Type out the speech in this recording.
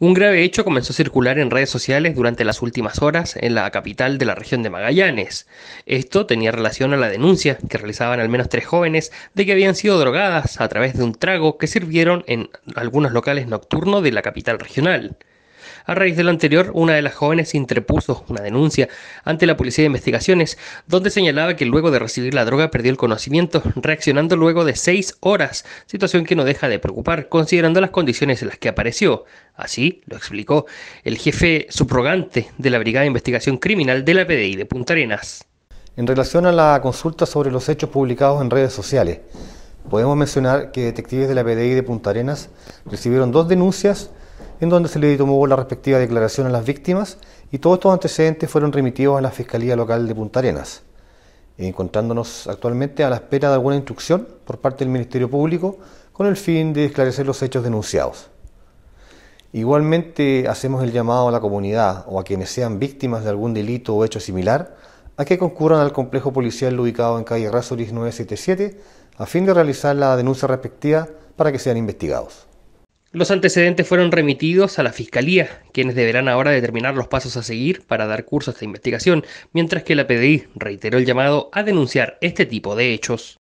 Un grave hecho comenzó a circular en redes sociales durante las últimas horas en la capital de la región de Magallanes. Esto tenía relación a la denuncia que realizaban al menos tres jóvenes de que habían sido drogadas a través de un trago que sirvieron en algunos locales nocturnos de la capital regional. A raíz de lo anterior, una de las jóvenes interpuso una denuncia ante la Policía de Investigaciones, donde señalaba que luego de recibir la droga perdió el conocimiento, reaccionando luego de seis horas, situación que no deja de preocupar, considerando las condiciones en las que apareció. Así lo explicó el jefe subrogante de la Brigada de Investigación Criminal de la PDI de Punta Arenas. En relación a la consulta sobre los hechos publicados en redes sociales, podemos mencionar que detectives de la PDI de Punta Arenas recibieron dos denuncias en donde se le tomó la respectiva declaración a las víctimas y todos estos antecedentes fueron remitidos a la Fiscalía Local de Punta Arenas, encontrándonos actualmente a la espera de alguna instrucción por parte del Ministerio Público con el fin de esclarecer los hechos denunciados. Igualmente hacemos el llamado a la comunidad o a quienes sean víctimas de algún delito o hecho similar a que concurran al complejo policial ubicado en calle Razoris 977 a fin de realizar la denuncia respectiva para que sean investigados. Los antecedentes fueron remitidos a la Fiscalía, quienes deberán ahora determinar los pasos a seguir para dar curso a esta investigación, mientras que la PDI reiteró el llamado a denunciar este tipo de hechos.